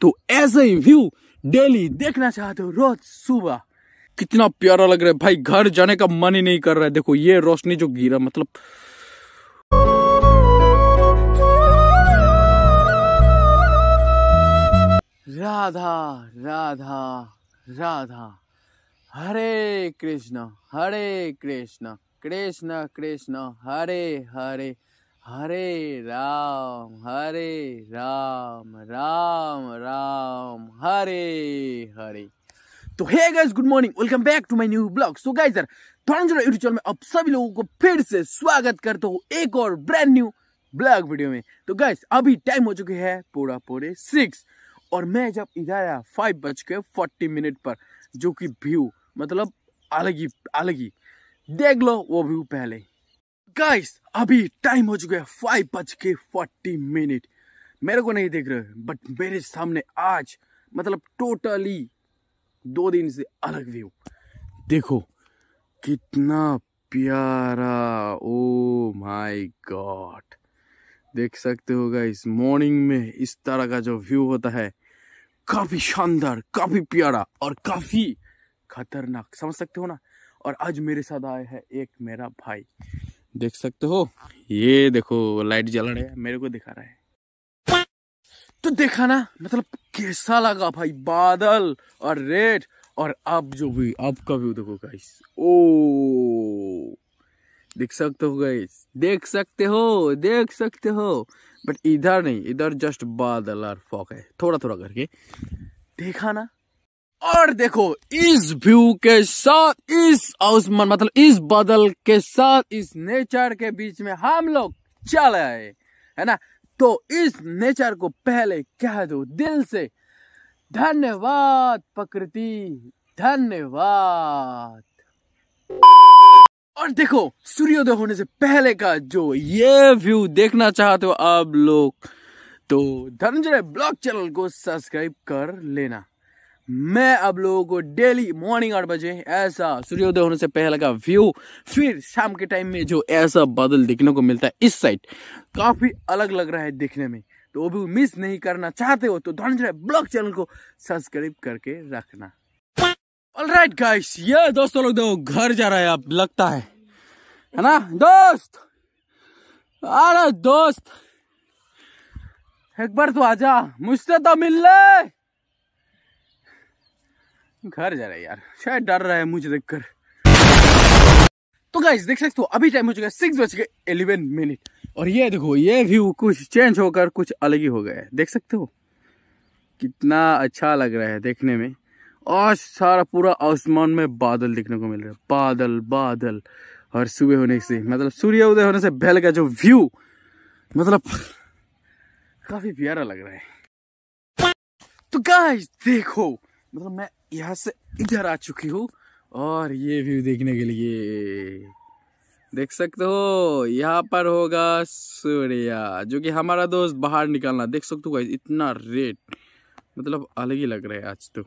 तो ऐसे ही view daily देखना चाहते हो रोज सुबह कितना प्यारा लग रहा है भाई घर जाने का मन ही नहीं कर रहा है देखो ये रोशनी जो गिरा मतलब राधा राधा राधा हरे कृष्णा हरे कृष्णा कृष्णा कृष्णा हरे हरे हरे राम हरे राम राम राम हरे हरे तो hey guys good morning welcome back to my new blog so guys यार थोड़ा यूट्यूब चैनल में आप सभी लोगों को फिर से स्वागत करता हूँ एक और ब्रांड न्यू ब्लॉग वीडियो में तो गाइस अभी टाइम हो चुके हैं पूरा पूरे सिक्स और मैं जब इधर आया फाइव बज के फोर्टी मिनट पर जो कि व्यू मतलब अलग ही अलग ही देख लो वो व्यू पहले गाइस अभी टाइम हो चुका है फाइव बज के फोर्टी मिनट मेरे को नहीं देख रहे बट मेरे सामने आज मतलब टोटली दो दिन से अलग व्यू देखो कितना प्यारा ओ माय गॉड देख सकते हो गाइस मॉर्निंग में इस तरह का जो व्यू होता है काफी शानदार काफी प्यारा और काफी खतरनाक समझ सकते हो ना और आज मेरे साथ आया है एक मेरा भाई देख सकते हो ये देखो लाइट जल रहा है मेरे को दिखा रहा है तो देखा ना मतलब कैसा लगा भाई बादल और रेड और आप जो भी आपका व्यू देखो गाइस ओ देख सकते हो गाइस देख सकते हो देख सकते हो बट इधर नहीं इधर जस्ट बादल और फॉक है थोड़ा थोड़ा करके देखा ना और देखो इस व्यू के साथ इस आसमान मतलब इस बदल के साथ इस नेचर के बीच में हम लोग चल आए है ना तो इस नेचर को पहले कह दो दिल से धन्यवाद प्रकृति धन्यवाद और देखो सूर्योदय होने से पहले का जो ये व्यू देखना चाहते हो आप लोग तो धनंजय ब्लॉग चैनल को सब्सक्राइब कर लेना मैं अब लोगों को डेली मॉर्निंग आठ बजे ऐसा सूर्योदय होने से पहले का व्यू फिर शाम के टाइम में जो ऐसा बादल देखने को मिलता है इस साइड काफ़ी अलग लग रहा है देखने में तो वो भी मिस नहीं करना चाहते हो तो ब्लॉग चैनल को सब्सक्राइब करके रखना ऑलराइट गाइस ये दोस्तों लोग देखो घर जा रहा है अब लगता है है ना दोस्त अरे दोस्त एक बार तो आजा मुझसे तो मिल ले घर जा रहा है यार शायद डर रहा है मुझे देखकर तो गाइज देख सकते हो अभी टाइम हो चुका है सिक्स बज के एलेवन मिनट और ये देखो ये व्यू कुछ चेंज होकर कुछ अलग ही हो गया है देख सकते हो कितना अच्छा लग रहा है देखने में और सारा पूरा आसमान में बादल देखने को मिल रहा है बादल बादल और सुबह होने से मतलब सूर्य उदय होने से बैल का जो व्यू मतलब काफी प्यारा लग रहा है तो गाइज देखो मतलब मैं यहाँ से इधर आ चुकी हूँ और ये व्यू देखने के लिए देख सकते हो यहाँ पर होगा सूर्या जो कि हमारा दोस्त बाहर निकालना देख सकते हो इतना रेट मतलब अलग ही लग रहा है आज तो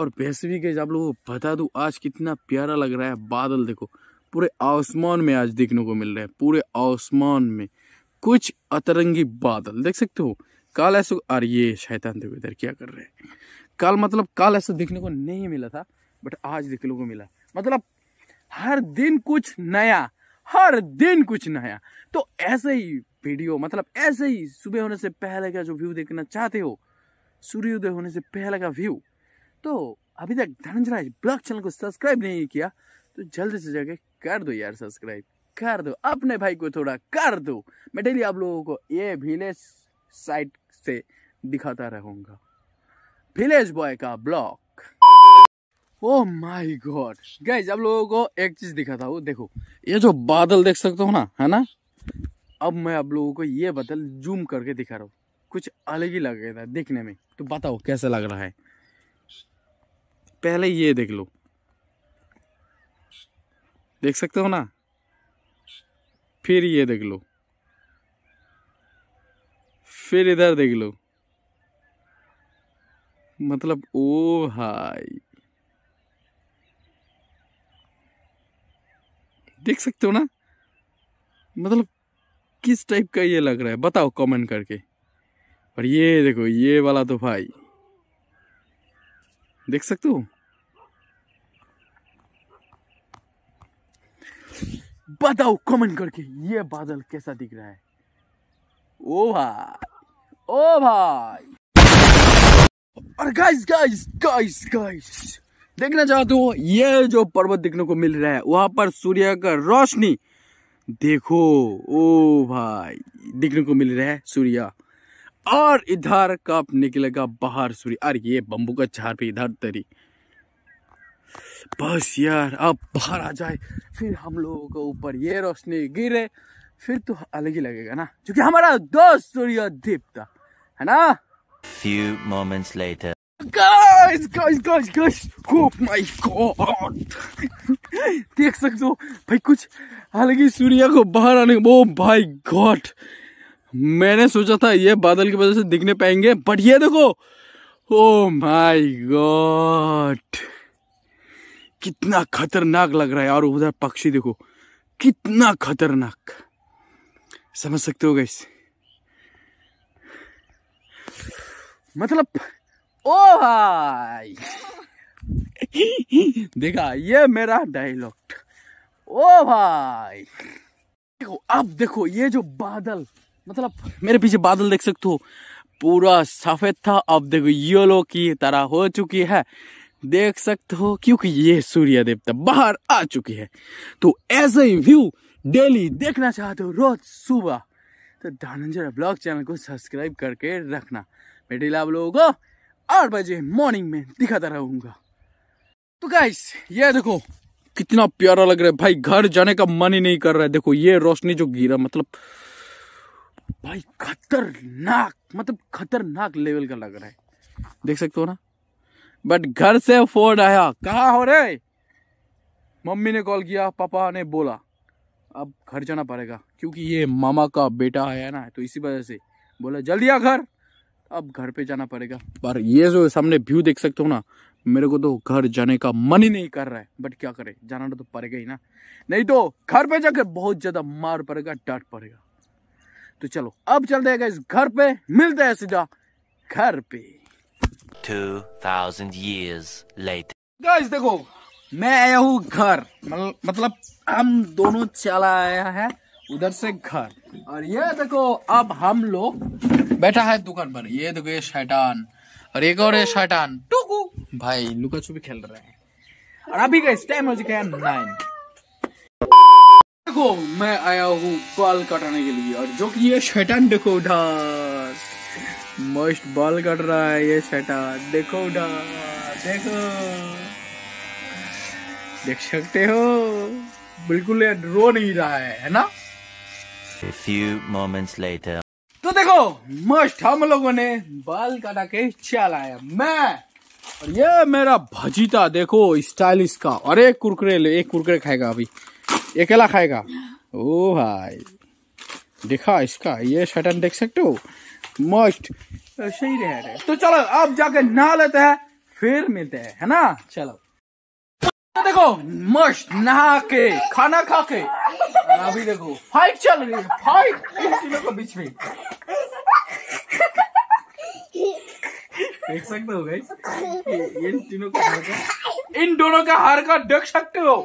और वैसे के आप लोगों को बता दूँ आज कितना प्यारा लग रहा है बादल देखो पूरे आसमान में आज देखने को मिल रहा है पूरे आसमान में कुछ अतरंगी बादल देख सकते हो काला सु और ये शैतान देखो इधर क्या कर रहे हैं कल मतलब कल ऐसा देखने को नहीं मिला था बट आज देखने को मिला मतलब हर दिन कुछ नया हर दिन कुछ नया तो ऐसे ही वीडियो मतलब ऐसे ही सुबह होने से पहले का जो व्यू देखना चाहते हो सूर्योदय होने से पहले का व्यू तो अभी तक धनंजराज ब्लॉग चैनल को सब्सक्राइब नहीं किया तो जल्दी से जाके कर दो यार सब्सक्राइब कर दो अपने भाई को थोड़ा कर दो मैं डेली आप लोगों को ये विलेज साइट से दिखाता रहूंगा विलेज बॉय का block oh my god guys अब लोगों को एक चीज दिखाता हूँ देखो ये जो बादल देख सकते हो ना है ना अब मैं आप लोगों को ये बादल जूम करके दिखा रहा हूँ कुछ अलग ही लग रहा था देखने में तो बताओ कैसा लग रहा है पहले ये देख लो देख सकते हो ना फिर ये देख लो फिर इधर देख लो मतलब ओ भाई देख सकते हो ना मतलब किस टाइप का ये लग रहा है बताओ कमेंट करके और ये देखो ये वाला तो भाई देख सकते हो बताओ कमेंट करके ये बादल कैसा दिख रहा है ओ भाई ओ भाई और गाइस गाइस गाइस गाइस देखना चाहते हो ये जो पर्वत देखने को मिल रहा है वहां पर सूर्य का रोशनी देखो ओ भाई देखने को मिल रहा है सूर्य और इधर कप निकलेगा बाहर सूर्य अरे ये बम्बू का चार पे इधर तरी बस यार अब बाहर आ जाए फिर हम लोगों के ऊपर ये रोशनी गिरे फिर तो अलग ही लगेगा ना क्योंकि हमारा दोस्त सूर्य दीप है ना Few moments later. Guys, guys, guys, guys. Oh my god. देख सकते हो भाई कुछ हालांकि सूर्या को बाहर आने वो भाई गॉड मैंने सोचा था ये बादल की वजह से दिखने पाएंगे बट ये देखो ओ माय गॉड कितना खतरनाक लग रहा है और उधर पक्षी देखो कितना खतरनाक समझ सकते हो गई मतलब ओ भाई देखा ये मेरा डायलॉग ओ भाई देखो अब देखो ये जो बादल मतलब मेरे पीछे बादल देख सकते हो पूरा सफेद था अब देखो येलो की तरह हो चुकी है देख सकते हो क्योंकि ये सूर्य देवता बाहर आ चुकी है तो ऐसे ही व्यू डेली देखना चाहते हो रोज सुबह तो धनंजय ब्लॉग चैनल को सब्सक्राइब करके रखना मैं डेला आप लोगों को आठ बजे मॉर्निंग में दिखाता रहूंगा तो गाइस ये देखो कितना प्यारा लग रहा है भाई घर जाने का मन ही नहीं कर रहा है देखो ये रोशनी जो गिरा मतलब भाई खतरनाक मतलब खतरनाक लेवल का लग रहा है देख सकते हो ना बट घर से फोन आया कहा हो रे मम्मी ने कॉल किया पापा ने बोला अब घर जाना पड़ेगा क्योंकि ये मामा का बेटा आया ना तो इसी वजह से बोला जल्दी आ घर अब घर पे जाना पड़ेगा पर ये जो सामने व्यू देख सकते हो ना मेरे को तो घर जाने का मन ही नहीं कर रहा है बट क्या करे जाना तो पड़ेगा ही ना नहीं तो घर पे जाकर बहुत ज्यादा मार पड़ेगा डांट पड़ेगा तो चलो अब चल जाएगा इस घर पे मिलते हैं सीधा घर पे 2000 गाइस देखो मैं आया हूँ घर मतलब हम दोनों चला आया है उधर से घर और ये देखो अब हम लोग बैठा है दुकान पर ये देखो ये शैतान और एक और ये शैतान टुकू भाई लुका छुपी खेल रहे हैं और अभी का टाइम हो चुका है नाइन देखो मैं आया हूँ बाल काटने के लिए और जो कि ये शैतान देखो उधर मस्त बाल काट रहा है ये शैतान देखो उधर देखो देख सकते हो बिल्कुल ये रो नहीं रहा है है ना A few moments later. तो देखो मस्त हम लोगों ने बाल काटा के चल आया मैं और ये मेरा भजीता देखो स्टाइलिश का और एक कुरकुरे ले एक कुरकुरे खाएगा अभी अकेला खाएगा ओ भाई देखा इसका ये शटन देख सकते हो मस्ट सही रह रहे तो चलो अब जाके नहा लेते हैं फिर मिलते हैं है ना चलो तो देखो मस्त नहा के खाना खा के अभी देखो फाइट चल रही है फाइट इन तीनों के बीच में देख सकते हो गाइस इन तीनों का हार इन दोनों का हार का देख सकते हो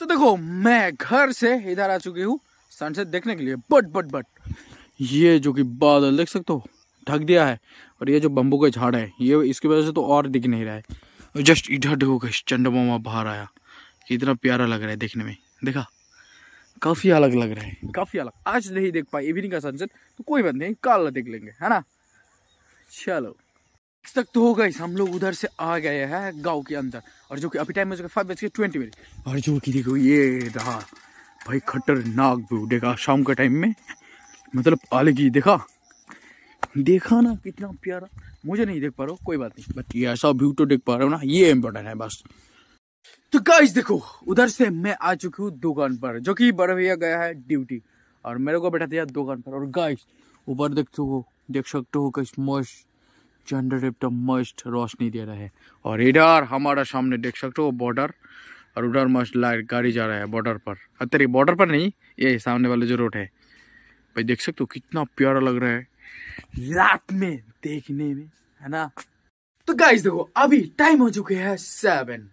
तो देखो मैं घर से इधर आ चुकी हूँ सनसेट देखने के लिए बट बट बट ये जो कि बादल देख सकते हो ढक दिया है और ये जो बम्बू का झाड़ है ये इसकी वजह से तो और दिख नहीं रहा है जस्ट इधर देखो गई चंडमामा बाहर आया इतना प्यारा लग रहा है देखने में देखा काफ़ी अलग लग रहा है काफ़ी अलग आज नहीं देख पाए इवनिंग का सनसेट तो कोई बात नहीं कल देख लेंगे है ना चलो तक तो हो गए हम लोग उधर से आ गए हैं गांव के अंदर और जो कि अभी टाइम हो फाइव बज के ट्वेंटी मिनट और जो कि देखो ये रहा भाई खतरनाक व्यू देखा शाम के टाइम में मतलब अलग ही देखा देखा ना कितना प्यारा मुझे नहीं देख पा रहा हो कोई बात नहीं बट ये ऐसा व्यू तो देख पा रहा हो ना ये इम्पोर्टेंट है बस तो गाइस देखो उधर से मैं आ चुकी हूँ दुकान पर जो कि बड़ा भैया गया है ड्यूटी और मेरे को बैठा दिया दुकान पर और गाइस ऊपर देखते हो देख सकते हो किस मस्त चंद्र तो मस्त रोशनी दे रहा है और इधर हमारा सामने देख सकते हो बॉर्डर और उधर मस्त लाइट गाड़ी जा रहा है बॉर्डर पर अरे बॉर्डर पर नहीं ये सामने वाले जो रोड है भाई देख सकते हो कितना प्यारा लग रहा है रात में देखने में है ना तो गाइस देखो अभी टाइम हो चुके हैं सेवन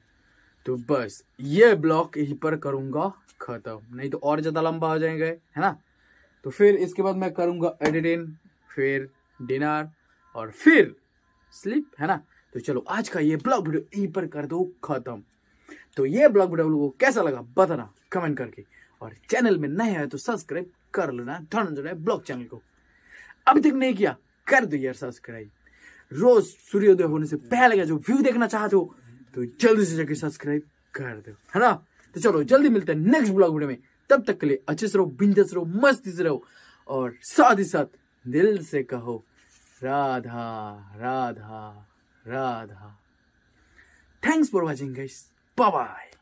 तो बस ये ब्लॉक यहीं पर करूंगा खत्म नहीं तो और ज्यादा लंबा हो जाएंगे है ना तो फिर इसके बाद मैं करूंगा एडिटिंग फिर डिनर और फिर स्लीप है ना तो चलो आज का ये ब्लॉग वीडियो यहीं पर कर दो खत्म तो ये ब्लॉग वीडियो को कैसा लगा बताना कमेंट करके और चैनल में नए आए तो सब्सक्राइब कर लेना धन ब्लॉग चैनल को अभी तक नहीं किया कर दो यार सब्सक्राइब रोज सूर्योदय होने से पहले का जो व्यू देखना चाहते हो तो जल्दी से जाके सब्सक्राइब कर दो है ना तो चलो जल्दी मिलते हैं नेक्स्ट ब्लॉग वीडियो में तब तक के लिए अच्छे से रहो बिंदस रहो मस्ती से रहो और साथ ही साथ दिल से कहो Radha Radha Radha thanks for watching guys bye